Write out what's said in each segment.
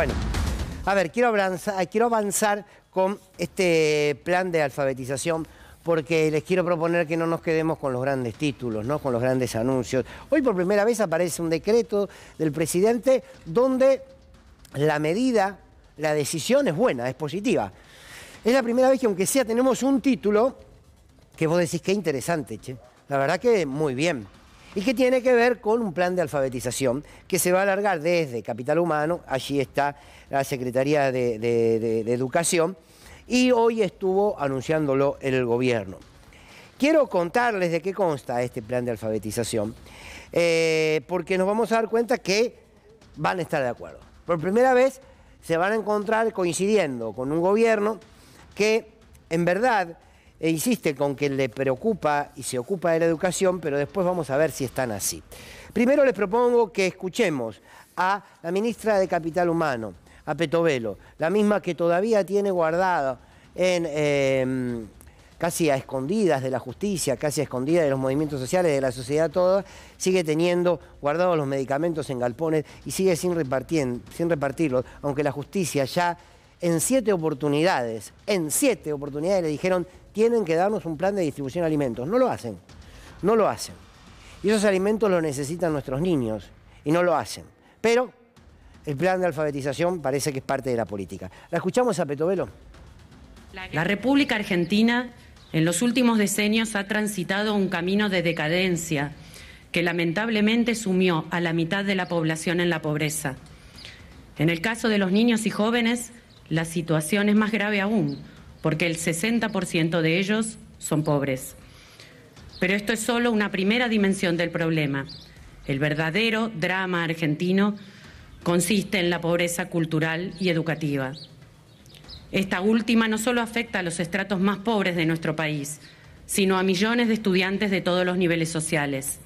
Bueno, a ver, quiero avanzar, con este plan de alfabetización porque les quiero proponer que no nos quedemos con los grandes títulos, ¿no? con los grandes anuncios. Hoy por primera vez aparece un decreto del presidente donde la medida, la decisión es buena, es positiva. Es la primera vez que aunque sea tenemos un título que vos decís que interesante, che. La verdad que muy bien y que tiene que ver con un plan de alfabetización que se va a alargar desde Capital Humano, allí está la Secretaría de, Educación, y hoy estuvo anunciándolo en el gobierno. Quiero contarles de qué consta este plan de alfabetización, eh, porque nos vamos a dar cuenta que van a estar de acuerdo. Por primera vez se van a encontrar coincidiendo con un gobierno que en verdad e insiste con que le preocupa y se ocupa de la educación, pero después vamos a ver si están así. Primero les propongo que escuchemos a la ministra de Capital Humano, a Petovelo, la misma que todavía tiene guardada en, em, casi a escondidas de la justicia, casi a escondidas de los movimientos sociales, de la sociedad toda, sigue teniendo guardados los medicamentos en galpones y sigue sin, sin repartirlos, aunque la justicia ya en siete oportunidades, en siete oportunidades le dijeron tienen que darnos un plan de distribución de alimentos. No lo hacen, no lo hacen. Y esos alimentos los necesitan nuestros niños y no lo hacen. Pero el plan de alfabetización parece que es parte de la política. ¿La escuchamos a Petovelo? La República Argentina en los últimos decenios ha transitado un camino de decadencia que lamentablemente sumió a la mitad de la población en la pobreza. En el caso de los niños y jóvenes, la situación es más grave aún porque el 60% de ellos son pobres. Pero esto es solo una primera dimensión del problema. El verdadero drama argentino consiste en la pobreza cultural y educativa. Esta última no solo afecta a los estratos más pobres de nuestro país, sino a millones de estudiantes de todos los niveles sociales.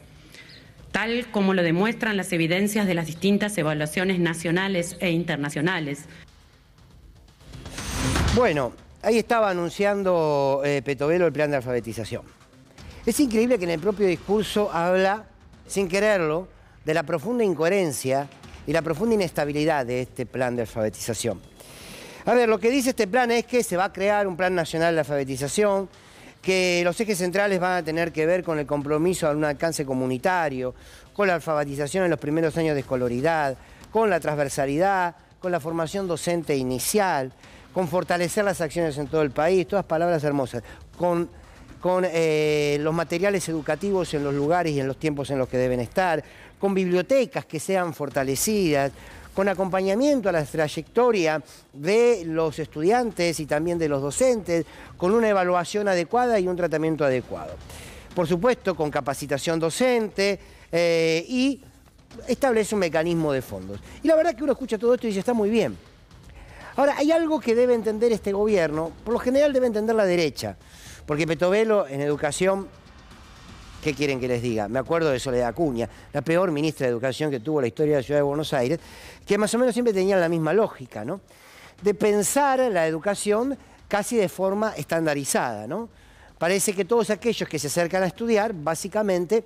Tal como lo demuestran las evidencias de las distintas evaluaciones nacionales e internacionales. Bueno, Ahí estaba anunciando eh, Petovelo el plan de alfabetización. Es increíble que en el propio discurso habla, sin quererlo, de la profunda incoherencia y la profunda inestabilidad de este plan de alfabetización. A ver, lo que dice este plan es que se va a crear un plan nacional de alfabetización, que los ejes centrales van a tener que ver con el compromiso a un alcance comunitario, con la alfabetización en los primeros años de escolaridad, con la transversalidad, con la formación docente inicial, con fortalecer las acciones en todo el país, todas palabras hermosas, con, con eh, los materiales educativos en los lugares y en los tiempos en los que deben estar, con bibliotecas que sean fortalecidas, con acompañamiento a la trayectoria de los estudiantes y también de los docentes, con una evaluación adecuada y un tratamiento adecuado. Por supuesto, con capacitación docente eh, y establece un mecanismo de fondos. Y la verdad que uno escucha todo esto y dice, está muy bien. Ahora, hay algo que debe entender este gobierno, por lo general debe entender la derecha, porque Petovelo en educación, ¿qué quieren que les diga? Me acuerdo de Soledad Acuña, la peor ministra de educación que tuvo la historia de la Ciudad de Buenos Aires, que más o menos siempre tenía la misma lógica, ¿no? De pensar la educación casi de forma estandarizada, ¿no? Parece que todos aquellos que se acercan a estudiar, básicamente,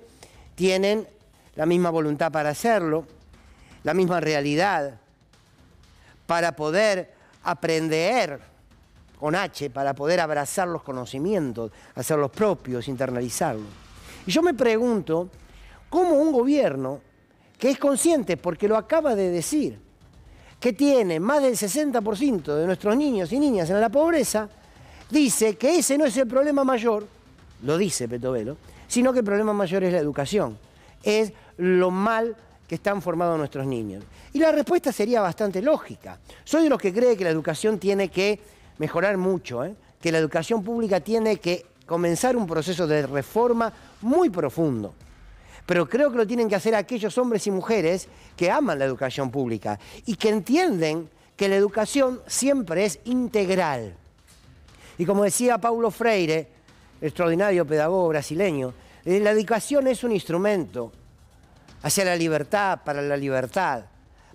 tienen la misma voluntad para hacerlo, la misma realidad, para poder aprender con H para poder abrazar los conocimientos, hacerlos propios, internalizarlos. Y yo me pregunto cómo un gobierno que es consciente, porque lo acaba de decir, que tiene más del 60% de nuestros niños y niñas en la pobreza, dice que ese no es el problema mayor, lo dice Petovelo, sino que el problema mayor es la educación, es lo mal que están formados nuestros niños? Y la respuesta sería bastante lógica. Soy de los que cree que la educación tiene que mejorar mucho, ¿eh? que la educación pública tiene que comenzar un proceso de reforma muy profundo. Pero creo que lo tienen que hacer aquellos hombres y mujeres que aman la educación pública y que entienden que la educación siempre es integral. Y como decía Paulo Freire, extraordinario pedagogo brasileño, eh, la educación es un instrumento, hacia la libertad, para la libertad,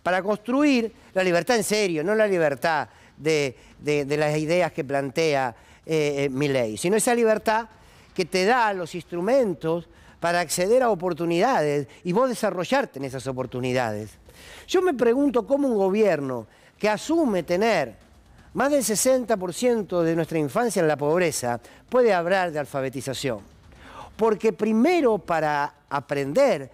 para construir la libertad en serio, no la libertad de, las ideas que plantea eh, eh, mi ley, sino esa libertad que te da los instrumentos para acceder a oportunidades y vos desarrollarte en esas oportunidades. Yo me pregunto cómo un gobierno que asume tener más del 60% de nuestra infancia en la pobreza puede hablar de alfabetización. Porque primero para aprender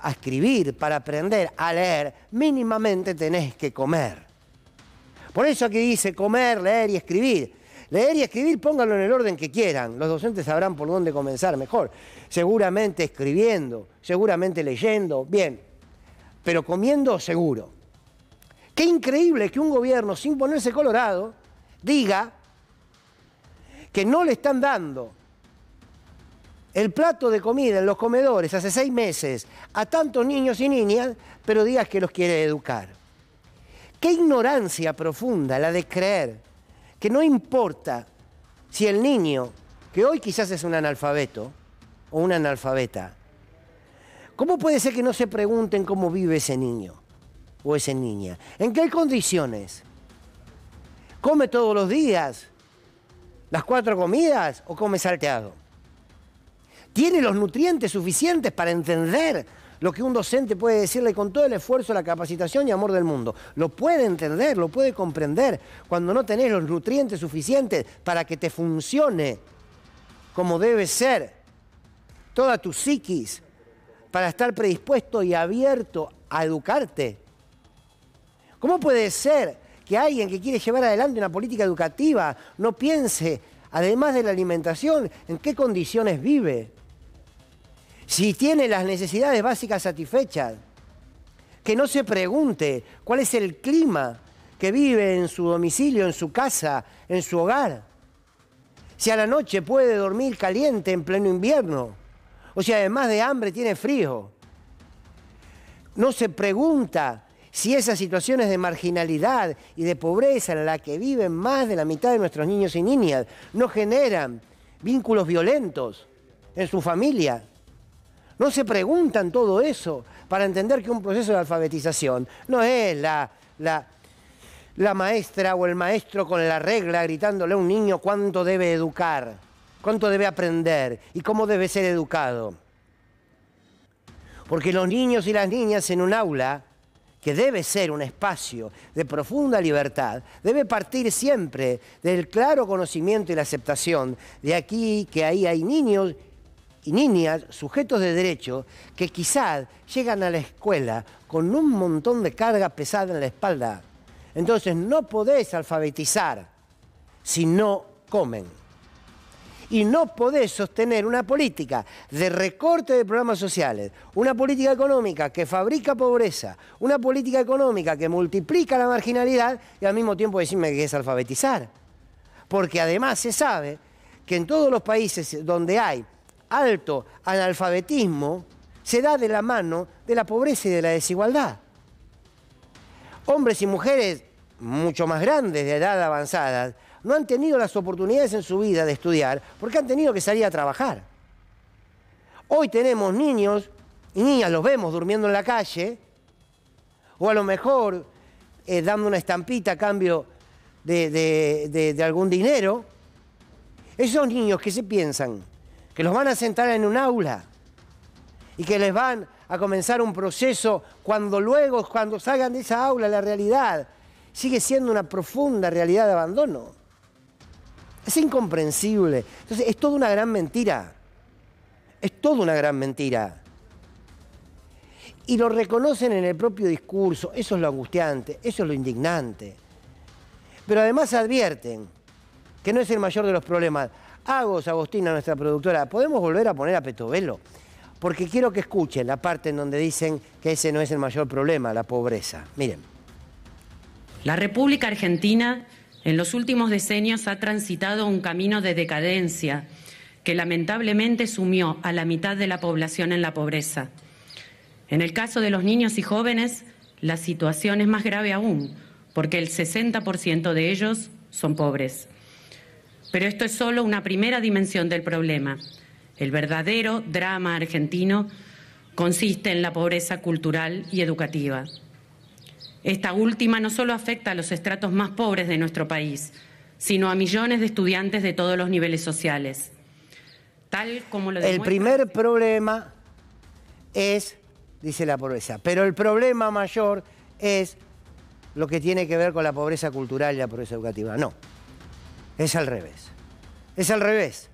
a escribir, para aprender a leer, mínimamente tenés que comer. Por eso aquí dice comer, leer y escribir. Leer y escribir, pónganlo en el orden que quieran. Los docentes sabrán por dónde comenzar mejor. Seguramente escribiendo, seguramente leyendo, bien. Pero comiendo seguro. Qué increíble que un gobierno, sin ponerse colorado, diga que no le están dando el plato de comida en los comedores hace seis meses a tantos niños y niñas, pero digas que los quiere educar. Qué ignorancia profunda la de creer que no importa si el niño, que hoy quizás es un analfabeto o una analfabeta, ¿cómo puede ser que no se pregunten cómo vive ese niño o esa niña? ¿En qué condiciones? ¿Come todos los días las cuatro comidas o come salteado? tiene los nutrientes suficientes para entender lo que un docente puede decirle con todo el esfuerzo, la capacitación y amor del mundo. Lo puede entender, lo puede comprender. Cuando no tenés los nutrientes suficientes para que te funcione como debe ser toda tu psiquis, para estar predispuesto y abierto a educarte. ¿Cómo puede ser que alguien que quiere llevar adelante una política educativa no piense, además de la alimentación, en qué condiciones vive? Si tiene las necesidades básicas satisfechas, que no se pregunte cuál es el clima que vive en su domicilio, en su casa, en su hogar. Si a la noche puede dormir caliente en pleno invierno, o si además de hambre tiene frío. No se pregunta si esas situaciones de marginalidad y de pobreza en la que viven más de la mitad de nuestros niños y niñas no generan vínculos violentos en su familia, no se preguntan todo eso para entender que un proceso de alfabetización no es la, la, maestra o el maestro con la regla gritándole a un niño cuánto debe educar, cuánto debe aprender y cómo debe ser educado. Porque los niños y las niñas en un aula, que debe ser un espacio de profunda libertad, debe partir siempre del claro conocimiento y la aceptación de aquí que ahí hay niños y niñas, sujetos de derecho, que quizás llegan a la escuela con un montón de carga pesada en la espalda. Entonces no podés alfabetizar si no comen. Y no podés sostener una política de recorte de programas sociales, una política económica que fabrica pobreza, una política económica que multiplica la marginalidad y al mismo tiempo decirme que es alfabetizar. Porque además se sabe que en todos los países donde hay alto analfabetismo se da de la mano de la pobreza y de la desigualdad. Hombres y mujeres mucho más grandes de edad avanzada no han tenido las oportunidades en su vida de estudiar porque han tenido que salir a trabajar. Hoy tenemos niños y niñas, los vemos durmiendo en la calle, o a lo mejor eh, dando una estampita a cambio de, algún dinero. Esos niños que se piensan que los van a sentar en un aula y que les van a comenzar un proceso cuando luego, cuando salgan de esa aula, la realidad sigue siendo una profunda realidad de abandono. Es incomprensible. Entonces, es toda una gran mentira. Es toda una gran mentira. Y lo reconocen en el propio discurso. Eso es lo angustiante, eso es lo indignante. Pero además advierten que no es el mayor de los problemas. Agos, Agostina, nuestra productora, ¿podemos volver a poner a Petovelo? Porque quiero que escuchen la parte en donde dicen que ese no es el mayor problema, la pobreza. Miren. La República Argentina en los últimos decenios ha transitado un camino de decadencia que lamentablemente sumió a la mitad de la población en la pobreza. En el caso de los niños y jóvenes, la situación es más grave aún, porque el 60% de ellos son pobres. Pero esto es solo una primera dimensión del problema. El verdadero drama argentino consiste en la pobreza cultural y educativa. Esta última no solo afecta a los estratos más pobres de nuestro país, sino a millones de estudiantes de todos los niveles sociales. Tal como lo El primer problema es, dice la pobreza, pero el problema mayor es lo que tiene que ver con la pobreza cultural y la pobreza educativa. No. Es al revés. Es al revés.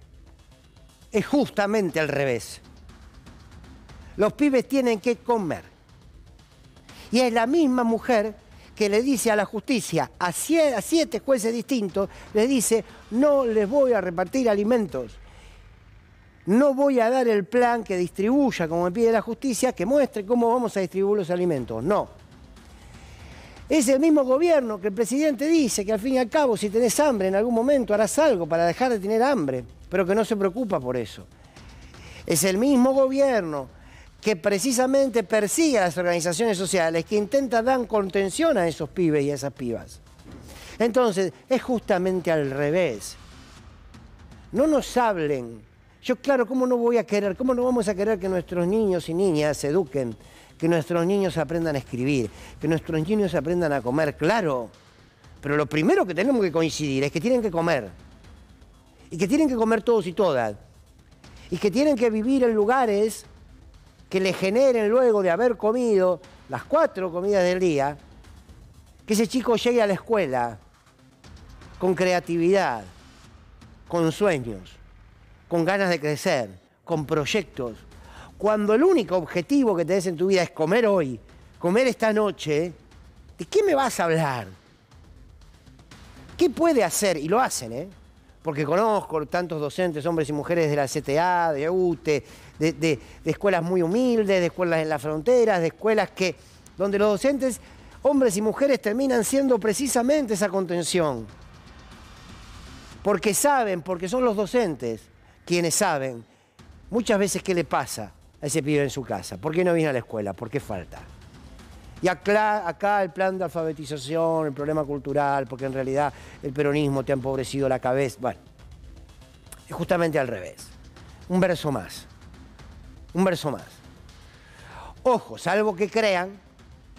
Es justamente al revés. Los pibes tienen que comer. Y es la misma mujer que le dice a la justicia, a siete, jueces distintos, le dice, no les voy a repartir alimentos. No voy a dar el plan que distribuya, como me pide la justicia, que muestre cómo vamos a distribuir los alimentos. No es el mismo gobierno que el presidente dice que al fin y al cabo si tenés hambre en algún momento harás algo para dejar de tener hambre, pero que no se preocupa por eso. Es el mismo gobierno que precisamente persigue a las organizaciones sociales, que intenta dar contención a esos pibes y a esas pibas. Entonces, es justamente al revés. No nos hablen. Yo, claro, ¿cómo no voy a querer? ¿Cómo no vamos a querer que nuestros niños y niñas se eduquen que nuestros niños aprendan a escribir, que nuestros niños aprendan a comer, claro. Pero lo primero que tenemos que coincidir es que tienen que comer. Y que tienen que comer todos y todas. Y que tienen que vivir en lugares que les generen luego de haber comido las cuatro comidas del día, que ese chico llegue a la escuela con creatividad, con sueños, con ganas de crecer, con proyectos, cuando el único objetivo que tenés en tu vida es comer hoy, comer esta noche, ¿de qué me vas a hablar? ¿Qué puede hacer? Y lo hacen, ¿eh? Porque conozco tantos docentes, hombres y mujeres de la CTA, de UTE, de, escuelas muy humildes, de escuelas en las fronteras, de escuelas que, donde los docentes, hombres y mujeres, terminan siendo precisamente esa contención. Porque saben, porque son los docentes quienes saben muchas veces qué le pasa a ese pibe en su casa. ¿Por qué no viene a la escuela? ¿Por qué falta? Y acá, acá, el plan de alfabetización, el problema cultural, porque en realidad el peronismo te ha empobrecido la cabeza. Bueno, es justamente al revés. Un verso más. Un verso más. Ojo, salvo que crean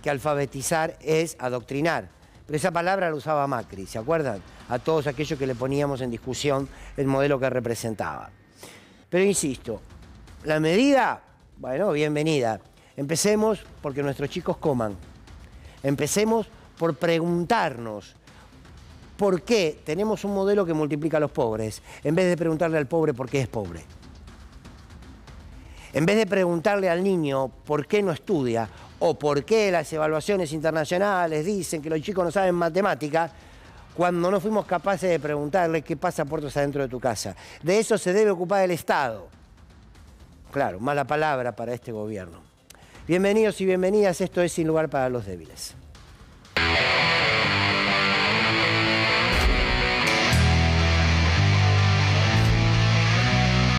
que alfabetizar es adoctrinar. Pero esa palabra la usaba Macri, ¿se acuerdan? A todos aquellos que le poníamos en discusión el modelo que representaba. Pero insisto, la medida bueno, bienvenida. Empecemos porque nuestros chicos coman. Empecemos por preguntarnos por qué tenemos un modelo que multiplica a los pobres, en vez de preguntarle al pobre por qué es pobre. En vez de preguntarle al niño por qué no estudia o por qué las evaluaciones internacionales dicen que los chicos no saben matemáticas, cuando no fuimos capaces de preguntarle qué pasa puertos adentro de tu casa. De eso se debe ocupar el Estado Claro, mala palabra para este gobierno. Bienvenidos y bienvenidas, esto es Sin Lugar para los Débiles.